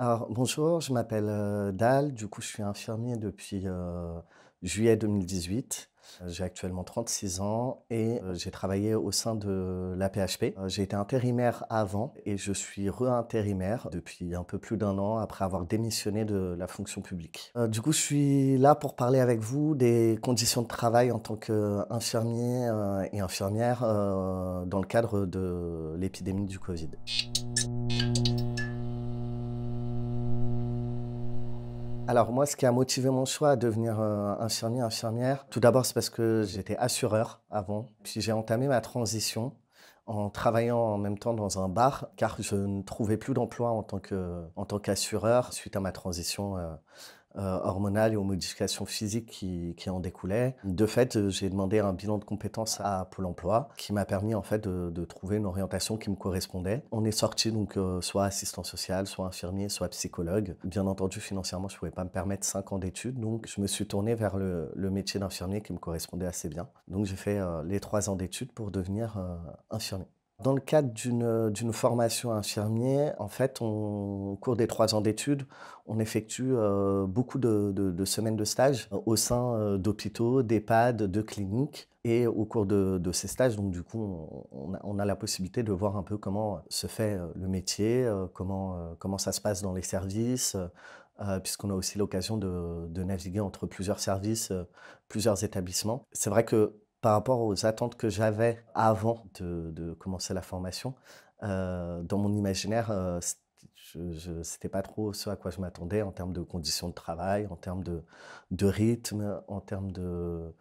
Alors, bonjour, je m'appelle euh, Dal, du coup je suis infirmier depuis euh, juillet 2018. Euh, j'ai actuellement 36 ans et j'ai travaillé au sein de la php J'ai été intérimaire avant et je suis re-intérimaire depuis un peu plus d'un an après avoir démissionné de la fonction publique. Du coup, je suis là pour parler avec vous des conditions de travail en tant qu'infirmier et infirmière dans le cadre de l'épidémie du Covid. Mhm. Alors moi, ce qui a motivé mon choix à devenir euh, infirmier, infirmière, tout d'abord c'est parce que j'étais assureur avant, puis j'ai entamé ma transition en travaillant en même temps dans un bar, car je ne trouvais plus d'emploi en tant qu'assureur suite à ma transition. Euh, euh, hormonales et aux modifications physiques qui, en découlaient. De fait, euh, j'ai demandé un bilan de compétences à Pôle Emploi, qui m'a permis en fait de, trouver une orientation qui me correspondait. On est sorti donc euh, soit assistant social, soit infirmier, soit psychologue. Bien entendu, financièrement, je ne pouvais pas me permettre 5 ans d'études, donc je me suis tourné vers le, métier d'infirmier qui me correspondait assez bien. Donc j'ai fait les 3 ans d'études pour devenir infirmier. Dans le cadre euh, d'une formation infirmier, en fait, on, au cours des trois ans d'études, on effectue euh, beaucoup de, semaines de stage au sein euh, d'hôpitaux, d'EHPAD, de cliniques. Et au cours de, ces stages, donc du coup, on, a, la possibilité de voir un peu comment se fait le métier, comment, comment ça se passe dans les services, puisqu'on a aussi l'occasion de, naviguer entre plusieurs services, plusieurs établissements. C'est vrai que par rapport aux attentes que j'avais avant de, commencer la formation. Euh, dans mon imaginaire, euh, ce je, c'était pas trop ce à quoi je m'attendais en termes de conditions de travail, en termes de, de rythme, en termes de,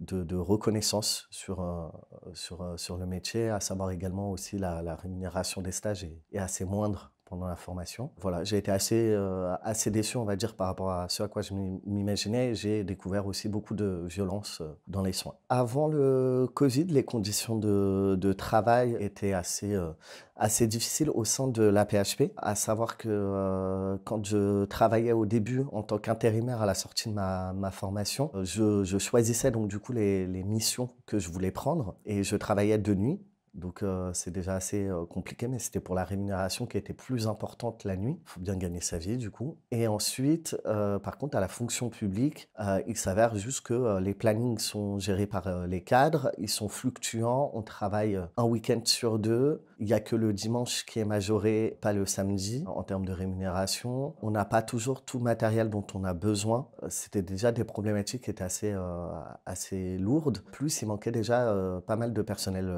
de, reconnaissance sur, euh, sur, sur le métier, à savoir également aussi la, rémunération des stages est assez moindre pendant la formation. Voilà, j'ai été assez, euh, assez déçu, on va dire, par rapport à ce à quoi je m'imaginais. J'ai découvert aussi beaucoup de violence euh, dans les soins. Avant le Covid, les conditions de, travail étaient assez, euh, assez difficiles au sein de la PHP. À savoir que quand je travaillais au début en tant qu'intérimaire à la sortie de ma, formation, je, choisissais donc du coup les missions que je voulais prendre et je travaillais de nuit donc c'est déjà assez compliqué, mais c'était pour la rémunération qui était plus importante la nuit. Il faut bien gagner sa vie du coup. Et ensuite, par contre, à la fonction publique, il s'avère juste que les plannings sont gérés par les cadres, ils sont fluctuants, on travaille un week-end sur deux. Il n'y a que le dimanche qui est majoré, pas le samedi, en termes de rémunération. On n'a pas toujours tout matériel dont on a besoin. Euh, c'était déjà des problématiques qui étaient assez, euh, assez lourdes. Plus, il manquait déjà euh, pas mal de personnel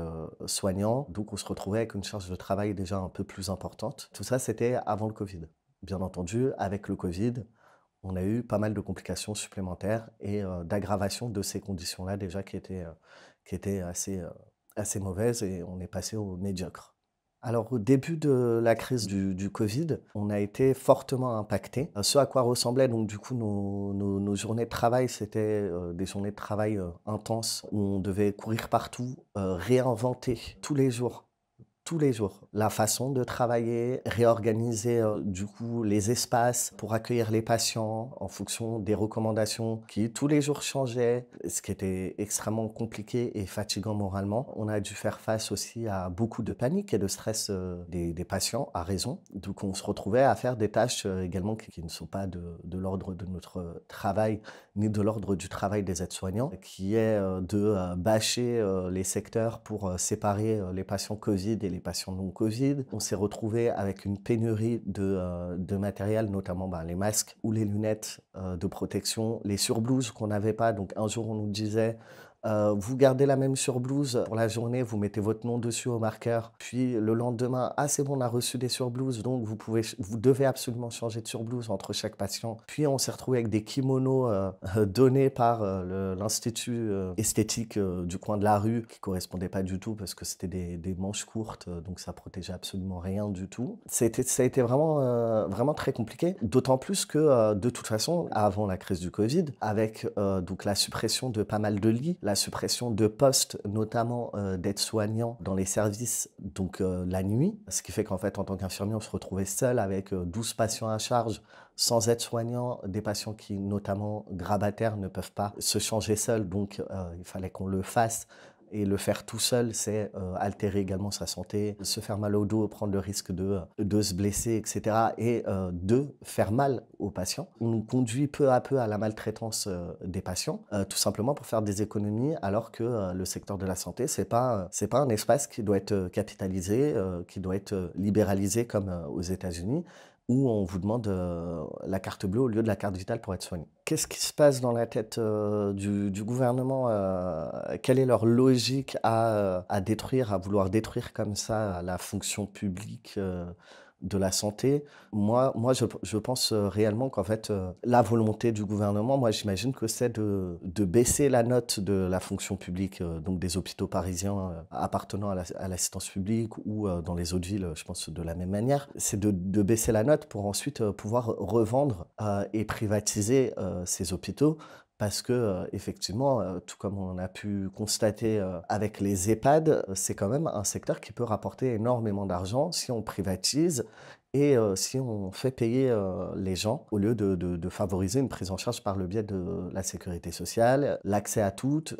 soignant. Donc, on se retrouvait avec une charge de travail déjà un peu plus importante. Tout ça, c'était avant le Covid. Bien entendu, avec le Covid, on a eu pas mal de complications supplémentaires et d'aggravation de ces conditions-là déjà qui étaient, qui étaient assez assez mauvaise et on est passé au médiocre. Alors au début de la crise du, Covid, on a été fortement impacté. Ce à quoi ressemblait donc du coup nos, journées de travail, c'était euh, des journées de travail euh, intenses où on devait courir partout, euh, réinventer tous les jours tous les jours. La façon de travailler, réorganiser euh, du coup les espaces pour accueillir les patients en fonction des recommandations qui tous les jours changeaient, ce qui était extrêmement compliqué et fatigant moralement. On a dû faire face aussi à beaucoup de panique et de stress euh, des, patients, à raison. Donc on se retrouvait à faire des tâches euh, également qui, ne sont pas de, de l'ordre de notre travail ni de l'ordre du travail des aides-soignants, qui est de bâcher les secteurs pour séparer les patients Covid et les les patients non Covid. On s'est retrouvé avec une pénurie de, euh, matériel, notamment ben, les masques ou les lunettes euh, de protection, les surblouses qu'on n'avait pas. Donc un jour on nous disait euh, vous gardez la même surblouse pour la journée, vous mettez votre nom dessus au marqueur. Puis le lendemain, ah c'est bon, on a reçu des surblouses, donc vous, pouvez, vous devez absolument changer de surblouse entre chaque patient. Puis on s'est retrouvé avec des kimonos euh, donnés par euh, l'Institut esthétique du coin de la rue, qui correspondaient pas du tout parce que c'était des, des, manches courtes, donc ça protégeait absolument rien du tout. C'était, ça a été vraiment, vraiment très compliqué, d'autant plus que de toute façon, avant la crise du Covid, avec donc la suppression de pas mal de lits, la suppression de postes, notamment euh, daide soignants dans les services, donc euh, la nuit. Ce qui fait qu'en fait, en tant qu'infirmier, on se retrouvait seul avec 12 euh, patients à charge, sans aide soignant des patients qui, notamment grabataires, ne peuvent pas se changer seuls. Donc, il fallait qu'on le fasse et le faire tout seul, c'est euh, altérer également sa santé, se faire mal au dos, prendre le risque de, de se blesser, etc. Et euh, de faire mal aux patients. On nous conduit peu à peu à la maltraitance euh, des patients, tout simplement pour faire des économies, alors que le secteur de la santé, c'est pas c'est pas un espace qui doit être capitalisé, qui doit être libéralisé comme aux États-Unis où on vous demande euh, la carte bleue au lieu de la carte vitale pour être soigné. Qu'est-ce qui se passe dans la tête euh, du, gouvernement euh, Quelle est leur logique à, à, détruire, à vouloir détruire comme ça la fonction publique de la santé. Moi, moi je, pense euh, réellement qu'en fait, euh, la volonté du gouvernement, moi j'imagine que c'est de, baisser la note de la fonction publique, euh, donc des hôpitaux parisiens appartenant à l'assistance publique ou dans les autres villes, je pense de la même manière. C'est de, de, baisser la note pour ensuite pouvoir revendre et privatiser ces hôpitaux parce que euh, effectivement, euh, tout comme on a pu constater euh, avec les EHPAD, c'est quand même un secteur qui peut rapporter énormément d'argent si on privatise et si on fait payer les gens au lieu de, de, favoriser une prise en charge par le biais de la sécurité sociale, l'accès à toutes,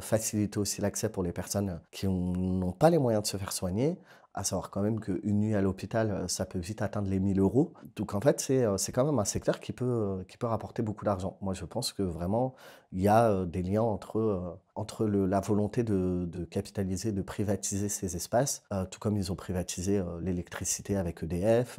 faciliter aussi l'accès pour les personnes qui n'ont pas les moyens de se faire soigner à savoir quand même qu'une nuit à l'hôpital, euh, ça peut vite atteindre les 1000 euros. Donc en fait, euh, c'est quand même un secteur qui peut, euh, qui peut rapporter beaucoup d'argent. Moi, je pense que vraiment, il y a des liens entre, entre la volonté de, de, capitaliser, de privatiser ces espaces, tout comme ils ont privatisé l'électricité avec EDF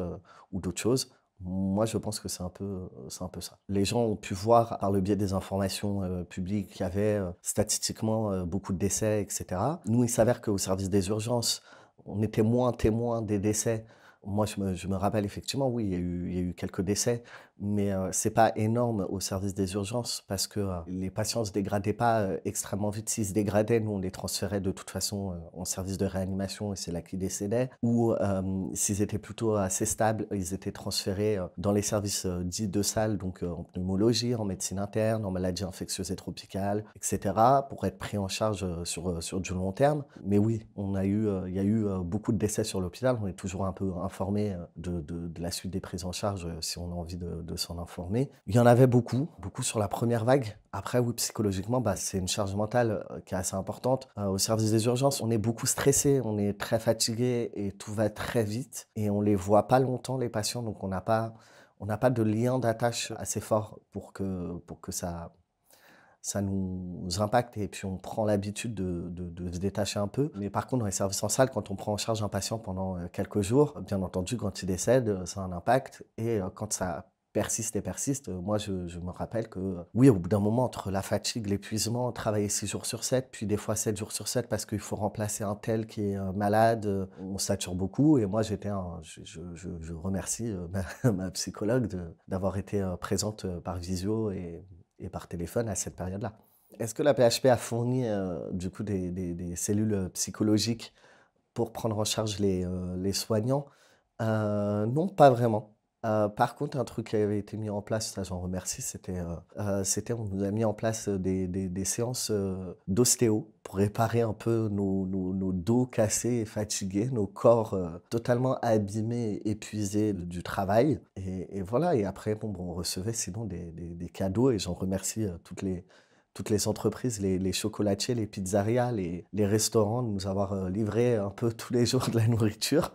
ou d'autres choses. Moi, je pense que c'est un, peu, un peu ça. Les gens ont pu voir, par le biais des informations publiques, qu'il y avait statistiquement beaucoup de décès, etc. Nous, il s'avère qu'au service des urgences, on était témoin, témoin des décès moi, je me, rappelle effectivement, oui, il y a eu, quelques décès, mais ce euh, c'est pas énorme au service des urgences parce que euh, les patients se dégradaient pas euh, extrêmement vite. S'ils se dégradaient, nous, on les transférait de toute façon en service de réanimation et c'est là qu'ils décédaient. Ou s'ils étaient plutôt assez stables, ils étaient transférés dans les services dits de salle, donc en pneumologie, en médecine interne, en maladies infectieuses et tropicales, etc., pour être pris en charge sur, sur du long terme. Mais oui, on a eu, il y a eu beaucoup de décès sur l'hôpital. On est toujours un peu un informer euh, de, de, la suite des prises en charge euh, si on a envie de, s'en informer. Il y en avait beaucoup, beaucoup sur la première vague. Après, oui, psychologiquement, bah, c'est une charge mentale euh, qui est assez importante. au service des urgences, on est beaucoup stressé, on est très fatigué et tout va très vite. Et on les voit pas longtemps, les patients, donc on n'a pas, on n'a pas de lien d'attache assez fort pour que, pour que ça ça nous impacte et puis on prend l'habitude de, se détacher un peu. Mais par contre, dans les services en salle, quand on prend en charge un patient pendant euh, quelques jours, bien entendu, quand il décède, euh, ça a un impact. Et euh, quand ça persiste et persiste, moi, je, me rappelle que, oui, au bout d'un moment, entre la fatigue, l'épuisement, travailler six jours sur 7, puis des fois 7 jours sur 7 parce qu'il faut remplacer un tel qui est malade, on sature beaucoup. Et moi, j'étais, je, je, remercie ma, ma psychologue d'avoir été présente par visio et et par téléphone à cette période-là. Est-ce que la PHP a fourni euh, du coup des, cellules euh, psychologiques pour prendre en charge les, euh, soignants Non, pas vraiment. Euh, par contre, un truc qui avait été mis en place, ça j'en remercie, c'était, euh, euh c'était on nous a mis en place euh, des, des, séances d'ostéo pour réparer un peu nos, nos, dos cassés et fatigués, nos corps totalement abîmés, épuisés du travail. Et, voilà, et après, bon, on recevait sinon des, des cadeaux et j'en remercie toutes les, toutes les entreprises, les, les chocolatiers, les pizzerias, les, les, restaurants, de nous avoir livré un peu tous les jours de la nourriture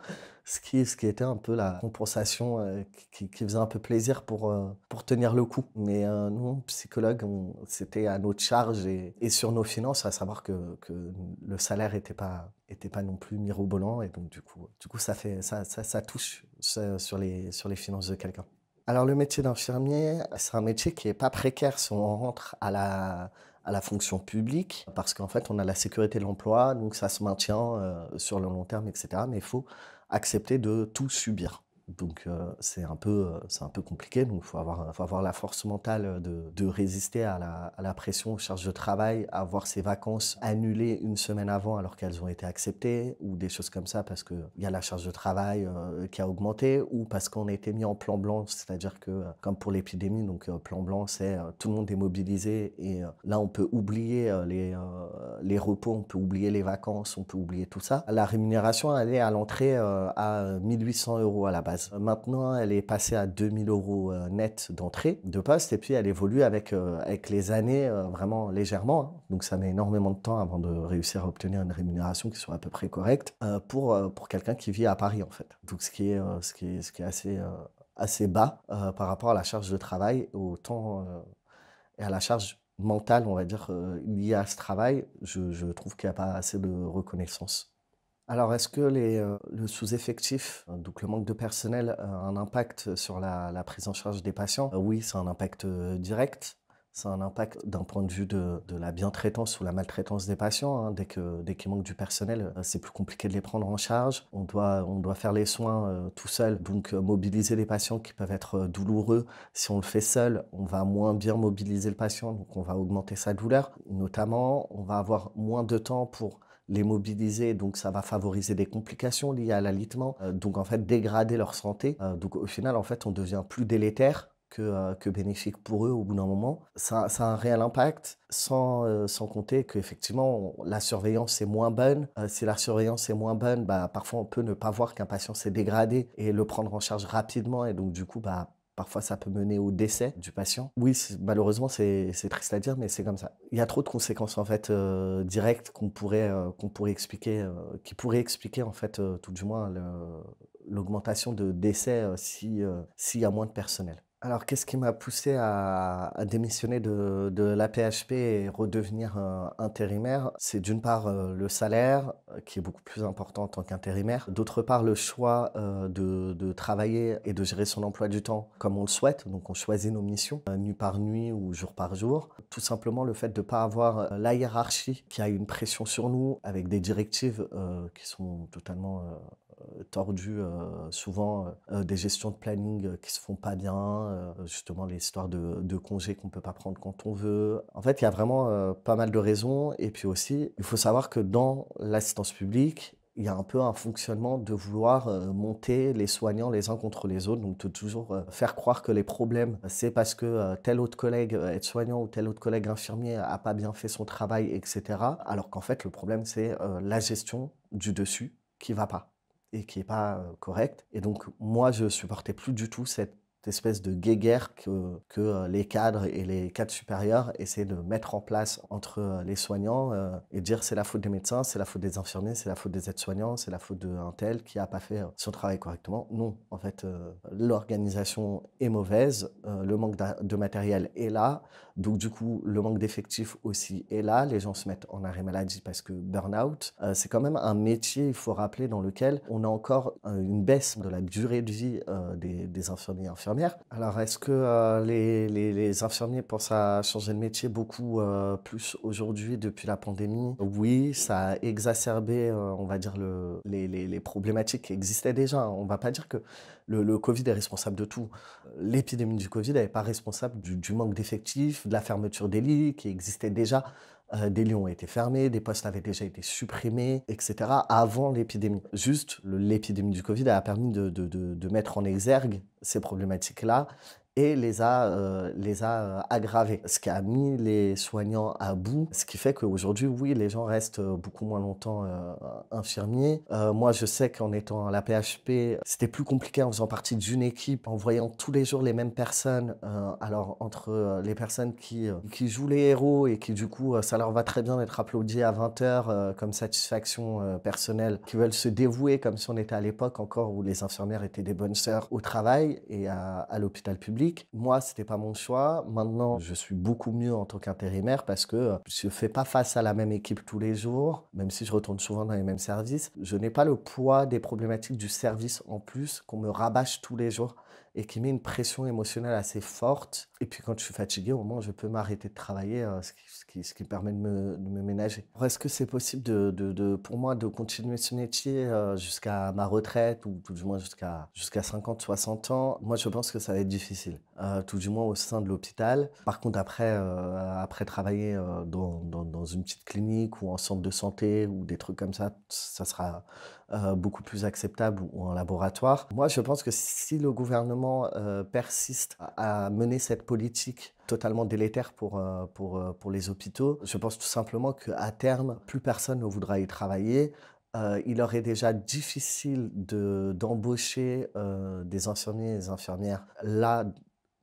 ce qui, ce était un peu la compensation euh, qui, faisait un peu plaisir pour, euh, pour tenir le coup. Mais euh, nous, psychologues, c'était à notre charge et, sur nos finances, à savoir que, que le salaire n'était pas, était pas non plus mirobolant. Et donc, du coup, du coup ça, fait, ça, ça, touche sur, les, sur les finances de quelqu'un. Alors, le métier d'infirmier, c'est un métier qui n'est pas précaire si on rentre à la, à la fonction publique, parce qu'en fait, on a la sécurité de l'emploi, donc ça se maintient sur le long terme, etc. Mais il faut accepter de tout subir. Donc euh, c'est un, peu, euh, c'est un peu compliqué, donc il faut avoir, avoir la force mentale euh, de, de résister à la, à la, pression, aux charges de travail, avoir ses vacances annulées une semaine avant alors qu'elles ont été acceptées, ou des choses comme ça parce qu'il y a la charge de travail qui a augmenté, ou parce qu'on a été mis en plan blanc, c'est-à-dire que comme pour l'épidémie, donc plan blanc c'est tout le monde est mobilisé et là on peut oublier les, les repos, on peut oublier les vacances, on peut oublier tout ça. La rémunération elle est à l'entrée à 1800 euros à la base. Maintenant, elle est passée à 2000 euros euh, net d'entrée de poste et puis elle évolue avec, euh, avec les années euh, vraiment légèrement. Hein. Donc ça met énormément de temps avant de réussir à obtenir une rémunération qui soit à peu près correcte pour, pour quelqu'un qui vit à Paris en fait. Donc ce qui est, ce qui est, assez, assez bas par rapport à la charge de travail, au temps et à la charge mentale, on va dire, liée à ce travail, je, je trouve qu'il n'y a pas assez de reconnaissance. Alors, est-ce que euh, le sous-effectif, euh, donc le manque de personnel, a un impact sur la, prise en charge des patients euh, Oui, c'est un impact direct. C'est un impact d'un point de vue de, la bientraitance ou la maltraitance des patients. Hein. Dès dès qu'il manque du personnel, c'est plus compliqué de les prendre en charge. On doit faire les soins tout seul. Donc mobiliser les patients qui peuvent être douloureux. Si on le fait seul, on va moins bien mobiliser le patient, donc on va augmenter sa douleur. Notamment, on va avoir moins de temps pour les mobiliser, donc ça va favoriser des complications liées à l'alitement, euh, donc en fait dégrader leur santé. Euh, donc au final, en fait, on devient plus délétère que, euh, que bénéfique pour eux au bout d'un moment. Ça, a un réel impact, sans, sans compter qu'effectivement, la surveillance est moins bonne. si la surveillance est moins bonne, bah, parfois on peut ne pas voir qu'un patient s'est dégradé et le prendre en charge rapidement et donc du coup, bah, Parfois, ça peut mener au décès du patient. Oui, malheureusement, c'est triste à dire, mais c'est comme ça. Il y a trop de conséquences en fait euh, directes qu'on pourrait, euh, qu'on pourrait expliquer, euh, qui pourraient expliquer en fait, tout du moins, l'augmentation de décès s'il y a moins de personnel. Alors, qu'est-ce qui m'a poussé à, démissionner de, la PHP et redevenir euh, intérimaire C'est d'une part euh, le salaire, euh, qui est beaucoup plus important en tant qu'intérimaire. D'autre part, le choix de, de, travailler et de gérer son emploi du temps comme on le souhaite. Donc, on choisit nos missions, nuit par nuit ou jour par jour. Tout simplement, le fait de ne pas avoir la hiérarchie qui a une pression sur nous avec des directives qui sont totalement euh, tordues, euh, souvent euh, des gestions de planning qui se font pas bien, justement les de, congés qu'on peut pas prendre quand on veut. En fait, il y a vraiment pas mal de raisons. Et puis aussi, il faut savoir que dans l'assistance publique, il y a un peu un fonctionnement de vouloir monter les soignants les uns contre les autres, donc toujours faire croire que les problèmes, c'est parce que tel autre collègue aide-soignant ou tel autre collègue infirmier a pas bien fait son travail, etc. Alors qu'en fait, le problème, c'est la gestion du dessus qui va pas et qui n'est pas euh, correct. Et donc, moi, je supportais plus du tout cette espèce de guéguerre que, que, euh, les cadres et les cadres supérieurs essaient de mettre en place entre euh, les soignants euh, et dire c'est la faute des médecins, c'est la faute des infirmiers, c'est la faute des aides-soignants, c'est la faute d'un tel qui n'a pas fait son travail correctement. Non, en fait, l'organisation est mauvaise, le manque de matériel est là, donc du coup, le manque d'effectifs aussi est là, les gens se mettent en arrêt maladie parce que burn-out, c'est quand même un métier, il faut rappeler, dans lequel on a encore une baisse de la durée de vie des, des infirmiers et infirmières alors, est-ce que euh, les, infirmiers pensent à changer de métier beaucoup euh, plus aujourd'hui depuis la pandémie Oui, ça a exacerbé, euh, on va dire, les, problématiques qui existaient déjà. On ne va pas dire que le, Covid est responsable de tout. L'épidémie du Covid n'est pas responsable du, du manque d'effectifs, de la fermeture des lits qui existait déjà euh, des lieux ont été fermés, des postes avaient déjà été supprimés, etc. avant l'épidémie. Juste, l'épidémie du Covid a permis de mettre en exergue ces problématiques-là et les a, euh, les a euh, aggravés, ce qui a mis les soignants à bout, ce qui fait qu'aujourd'hui, oui, les gens restent euh, beaucoup moins longtemps infirmiers. moi, je sais qu'en étant à la PHP, c'était plus compliqué en faisant partie d'une équipe, en voyant tous les jours les mêmes personnes. alors, entre les personnes qui, qui jouent les héros et qui, du coup, ça leur va très bien d'être applaudi à 20h comme satisfaction personnelle, qui veulent se dévouer comme si on était à l'époque encore où les infirmières étaient des bonnes sœurs au travail et à l'hôpital public moi, Moi, n'était pas mon choix. Maintenant, je suis beaucoup mieux en tant qu'intérimaire parce que je ne fais pas face à la même équipe tous les jours, même si je retourne souvent dans les mêmes services. Je n'ai pas le poids des problématiques du service en plus qu'on me rabâche tous les jours et qui met une pression émotionnelle assez forte. Et puis quand je suis fatigué, au moins, je peux m'arrêter de travailler, euh, ce, qui, permet de me, ménager. Est-ce que c'est possible pour moi de continuer ce métier euh, jusqu'à ma retraite, ou tout du moins jusqu'à jusqu'à 50, 60 ans Moi, je pense que ça va être difficile. Euh, tout du moins au sein de l'hôpital. Par contre, après, euh, après travailler euh, dans, dans, une petite clinique ou en centre de santé ou des trucs comme ça, ça sera beaucoup plus acceptable ou, en laboratoire. Moi, je pense que si le gouvernement persiste à, mener cette politique totalement délétère pour, pour, pour les hôpitaux, je pense tout simplement qu'à terme, plus personne ne voudra y travailler. Euh, il aurait déjà difficile d'embaucher de, euh, des infirmiers et des infirmières là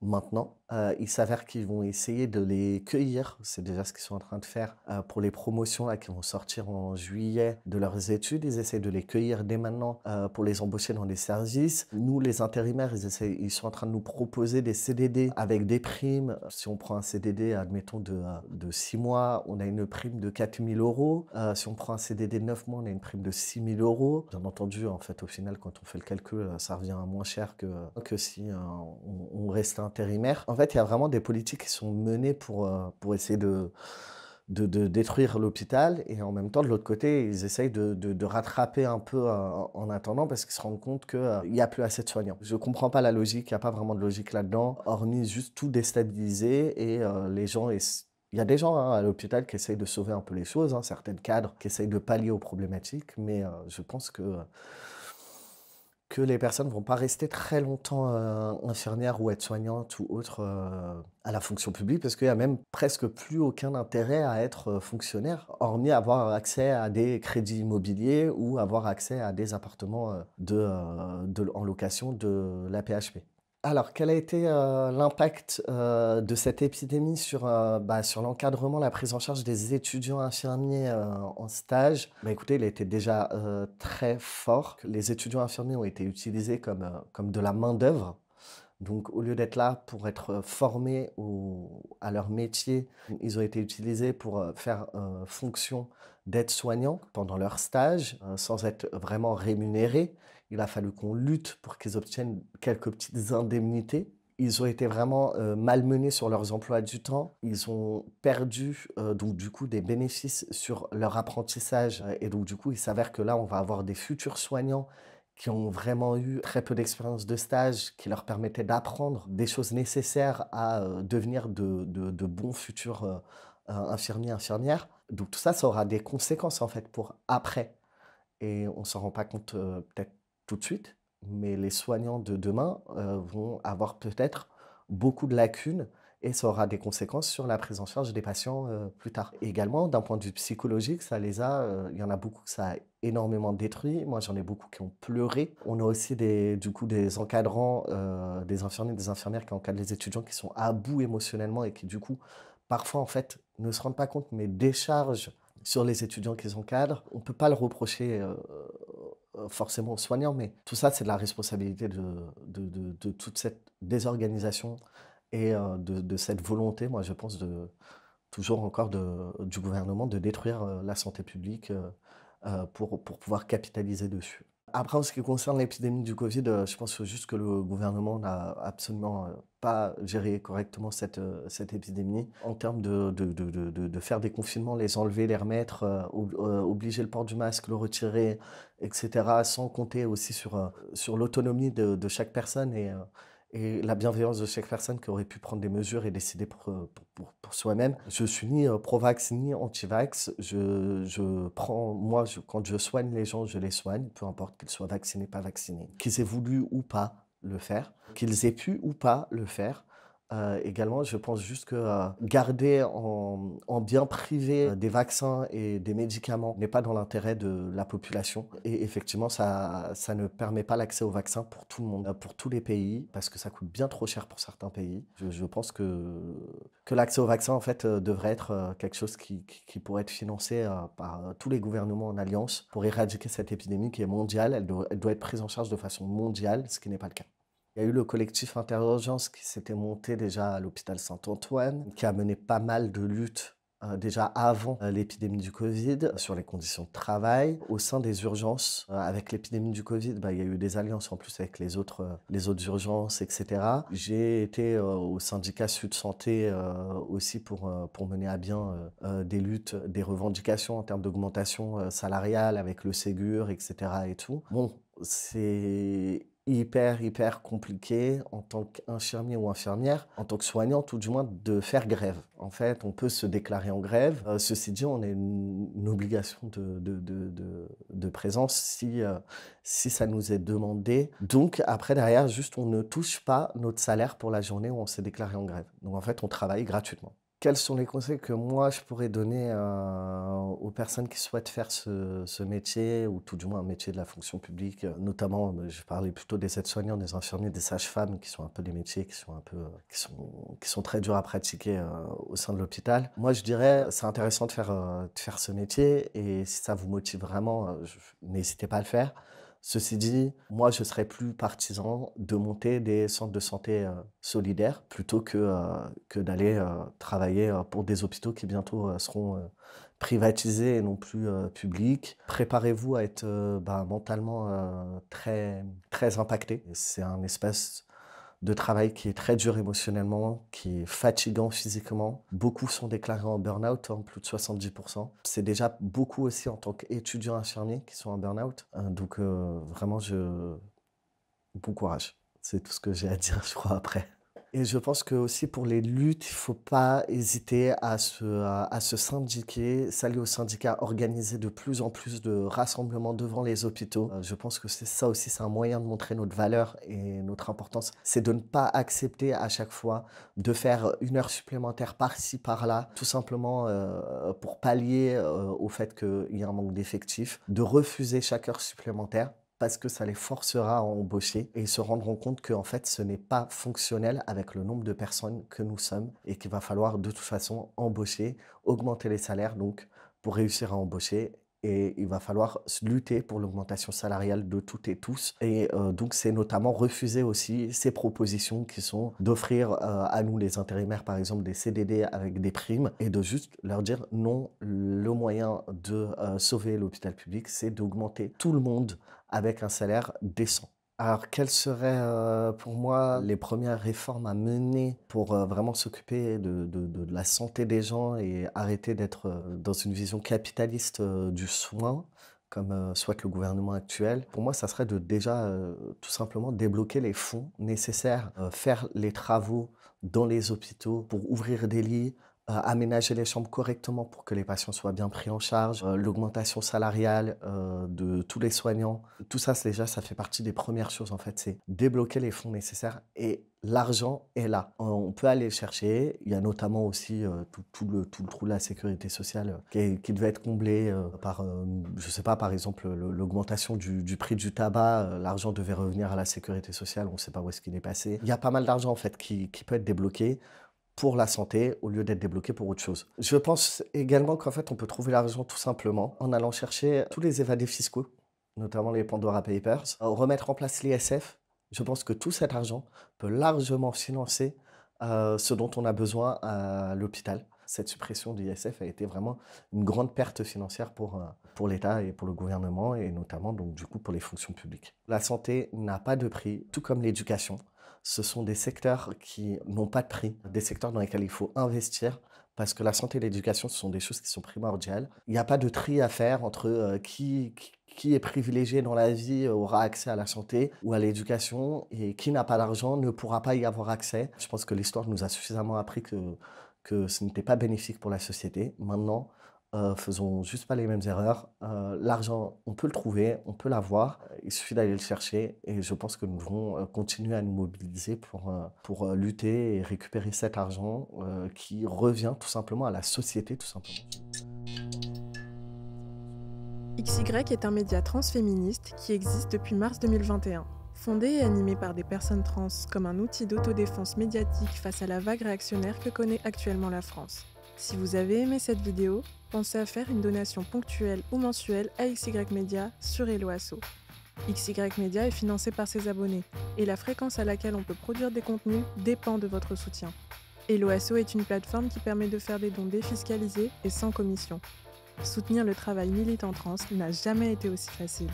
maintenant euh, il s'avère qu'ils vont essayer de les cueillir. C'est déjà ce qu'ils sont en train de faire euh, pour les promotions là, qui vont sortir en juillet de leurs études. Ils essaient de les cueillir dès maintenant euh, pour les embaucher dans des services. Nous, les intérimaires, ils, essaient, ils sont en train de nous proposer des CDD avec des primes. Si on prend un CDD, admettons, de, de 6 mois, on a une prime de 4000 euros. si on prend un CDD de 9 mois, on a une prime de 6000 euros. Bien entendu, en fait, au final, quand on fait le calcul, ça revient à moins cher que, que si on, reste intérimaire fait, il y a vraiment des politiques qui sont menées pour, euh, pour essayer de, de, détruire l'hôpital. Et en même temps, de l'autre côté, ils essayent de, de, rattraper un peu euh, en attendant parce qu'ils se rendent compte qu'il euh, n'y a plus assez de soignants. Je ne comprends pas la logique, il n'y a pas vraiment de logique là-dedans, hormis juste tout déstabiliser et les gens... Il y a des gens hein, à l'hôpital qui essayent de sauver un peu les choses, certains certaines cadres qui essayent de pallier aux problématiques, mais je pense que que les personnes ne vont pas rester très longtemps euh, infirmières ou être soignantes ou autres euh, à la fonction publique, parce qu'il n'y a même presque plus aucun intérêt à être euh, fonctionnaire, hormis avoir accès à des crédits immobiliers ou avoir accès à des appartements de, de en location de la PHP. Alors, quel a été euh, l'impact euh, de cette épidémie sur, euh, bah, sur l'encadrement, la prise en charge des étudiants infirmiers en stage bah, Écoutez, il a été déjà très fort. Les étudiants infirmiers ont été utilisés comme, comme de la main-d'œuvre. Donc, au lieu d'être là pour être formés à leur métier, ils ont été utilisés pour faire fonction d'aide-soignant pendant leur stage, sans être vraiment rémunérés. Il a fallu qu'on lutte pour qu'ils obtiennent quelques petites indemnités. Ils ont été vraiment euh, malmenés sur leurs emplois du temps. Ils ont perdu euh, donc du coup des bénéfices sur leur apprentissage. Et donc du coup, il s'avère que là, on va avoir des futurs soignants qui ont vraiment eu très peu d'expérience de stage, qui leur permettait d'apprendre des choses nécessaires à euh, devenir de, de, bons futurs infirmiers, infirmières. Donc tout ça, ça aura des conséquences en fait pour après. Et on ne s'en rend pas compte peut-être tout de suite, mais les soignants de demain euh, vont avoir peut-être beaucoup de lacunes et ça aura des conséquences sur la prise en charge des patients euh, plus tard. également, d'un point de vue psychologique, ça les a, euh, il y en a beaucoup que ça a énormément détruit. Moi, j'en ai beaucoup qui ont pleuré. On a aussi des, du coup des encadrants, des infirmiers, des infirmières qui encadrent les étudiants qui sont à bout émotionnellement et qui du coup, parfois en fait, ne se rendent pas compte mais déchargent sur les étudiants qu'ils encadrent. On peut pas le reprocher euh, forcément aux soignants, mais tout ça, c'est de la responsabilité de, de, toute cette désorganisation et euh, de, cette volonté, moi, je pense, de, toujours encore du gouvernement de détruire euh, la santé publique pour pouvoir capitaliser dessus. Après, en ce qui concerne l'épidémie du Covid, euh, je pense juste que le gouvernement n'a absolument euh, pas géré correctement cette, euh, cette épidémie. En termes de, de, de, de, faire des confinements, les enlever, les remettre, obliger le port du masque, le retirer, etc., sans compter aussi sur, sur l'autonomie de, chaque personne et et la bienveillance de chaque personne qui aurait pu prendre des mesures et décider pour, euh, soi-même. Je suis ni euh, pro-vax ni anti-vax. Je, prends, moi, quand je soigne les gens, je les soigne, peu importe qu'ils soient vaccinés, pas vaccinés, qu'ils aient voulu ou pas le faire, qu'ils aient pu ou pas le faire. Euh, également, je pense juste que euh, garder en, bien privé euh, des vaccins et des médicaments n'est pas dans l'intérêt de la population. Et effectivement, ça, ça ne permet pas l'accès aux vaccins pour tout le monde, pour tous les pays, parce que ça coûte bien trop cher pour certains pays. Je, pense que, que l'accès aux vaccins, en fait, devrait être quelque chose qui, pourrait être financé par tous les gouvernements en alliance pour éradiquer cette épidémie qui est mondiale. elle doit être prise en charge de façon mondiale, ce qui n'est pas le cas. Il y a eu le collectif Interurgence qui s'était monté déjà à l'hôpital Saint-Antoine, qui a mené pas mal de luttes euh, déjà avant euh, l'épidémie du Covid euh, sur les conditions de travail au sein des urgences. Avec l'épidémie du Covid, bah, il y a eu des alliances en plus avec les autres, les autres urgences, etc. J'ai été au syndicat Sud Santé aussi pour, pour mener à bien des luttes, des revendications en termes d'augmentation salariale avec le Ségur, etc. Et tout. Bon, c'est hyper, hyper compliqué en tant qu'infirmier ou infirmière, en tant que soignant tout du moins, de faire grève. En fait, on peut se déclarer en grève. Euh, ceci dit, on a une, obligation de, de, présence si, euh, si ça nous est demandé. Donc après, derrière, juste, on ne touche pas notre salaire pour la journée où on s'est déclaré en grève. Donc en fait, on travaille gratuitement quels sont les conseils que moi je pourrais donner euh, aux personnes qui souhaitent faire ce, métier, ou tout du moins un métier de la fonction publique, euh, notamment euh, je parlais plutôt des aides-soignants, des infirmiers, des sages-femmes, qui sont un peu des métiers qui sont qui sont, très durs à pratiquer au sein de l'hôpital. Moi je dirais c'est intéressant de faire, de faire ce métier et si ça vous motive vraiment, n'hésitez pas à le faire. Ceci dit, moi, je serais plus partisan de monter des centres de santé euh, solidaires plutôt que, euh, que d'aller euh, travailler pour des hôpitaux qui bientôt seront privatisés et non plus publics. Préparez-vous à être bah, mentalement très, très impacté. C'est un espace de travail qui est très dur émotionnellement, qui est fatigant physiquement. Beaucoup sont déclarés en burn-out, hein, plus de 70%. C'est déjà beaucoup aussi en tant qu'étudiants infirmiers qui sont en burn-out. Euh, donc euh, vraiment, je... bon courage. C'est tout ce que j'ai à dire, je crois, après. Et je pense que aussi pour les luttes, il ne faut pas hésiter à se, à se syndiquer, s'allier au syndicat, organiser de plus en plus de rassemblements devant les hôpitaux. Euh, je pense que c'est ça aussi, c'est un moyen de montrer notre valeur et notre importance. C'est de ne pas accepter à chaque fois de faire une heure supplémentaire par-ci, par-là, tout simplement euh, pour pallier euh, au fait qu'il y a un manque d'effectifs, de refuser chaque heure supplémentaire parce que ça les forcera à embaucher et ils se rendront compte que fait ce n'est pas fonctionnel avec le nombre de personnes que nous sommes et qu'il va falloir de toute façon embaucher, augmenter les salaires donc pour réussir à embaucher et il va falloir lutter pour l'augmentation salariale de toutes et tous. Et euh, donc, c'est notamment refuser aussi ces propositions qui sont d'offrir euh, à nous, les intérimaires, par exemple, des CDD avec des primes et de juste leur dire non, le moyen de euh, sauver l'hôpital public, c'est d'augmenter tout le monde avec un salaire décent. Alors, quelles seraient euh, pour moi les premières réformes à mener pour euh, vraiment s'occuper de, la santé des gens et arrêter d'être euh, dans une vision capitaliste du soin comme souhaite le gouvernement actuel, pour moi, ça serait de déjà tout simplement débloquer les fonds nécessaires, faire les travaux dans les hôpitaux pour ouvrir des lits, aménager les chambres correctement pour que les patients soient bien pris en charge, euh, l'augmentation salariale euh, de tous les soignants. Tout ça, déjà, ça fait partie des premières choses, en fait. C'est débloquer les fonds nécessaires et l'argent est là. On peut aller chercher. Il y a notamment aussi euh, tout, le, trou de la sécurité sociale qui, devait être comblé par, je ne sais pas, par exemple, l'augmentation du, prix du tabac. l'argent devait revenir à la sécurité sociale. On ne sait pas où est-ce qu'il est passé. Il y a pas mal d'argent, en fait, qui peut être débloqué pour la santé au lieu d'être débloqué pour autre chose. Je pense également qu'en fait, on peut trouver l'argent tout simplement en allant chercher tous les évadés fiscaux, notamment les Pandora Papers, remettre en place l'ISF. Je pense que tout cet argent peut largement financer euh, ce dont on a besoin à l'hôpital. Cette suppression de l'ISF a été vraiment une grande perte financière pour, euh, pour l'État et pour le gouvernement, et notamment donc, du coup pour les fonctions publiques. La santé n'a pas de prix, tout comme l'éducation ce sont des secteurs qui n'ont pas de prix, des secteurs dans lesquels il faut investir parce que la santé et l'éducation, ce sont des choses qui sont primordiales. Il n'y a pas de tri à faire entre euh, qui, qui, est privilégié dans la vie aura accès à la santé ou à l'éducation et qui n'a pas d'argent ne pourra pas y avoir accès. Je pense que l'histoire nous a suffisamment appris que, que ce n'était pas bénéfique pour la société. Maintenant, euh, faisons juste pas les mêmes erreurs. Euh, l'argent, on peut le trouver, on peut l'avoir. Il suffit d'aller le chercher et je pense que nous devons euh, continuer à nous mobiliser pour, lutter et récupérer cet argent qui revient tout simplement à la société, tout simplement. XY est un média transféministe qui existe depuis mars 2021. Fondé et animé par des personnes trans comme un outil d'autodéfense médiatique face à la vague réactionnaire que connaît actuellement la France. Si vous avez aimé cette vidéo, pensez à faire une donation ponctuelle ou mensuelle à XY Media sur Eloasso. XY Media est financé par ses abonnés et la fréquence à laquelle on peut produire des contenus dépend de votre soutien. Eloasso est une plateforme qui permet de faire des dons défiscalisés et sans commission. Soutenir le travail militant trans n'a jamais été aussi facile.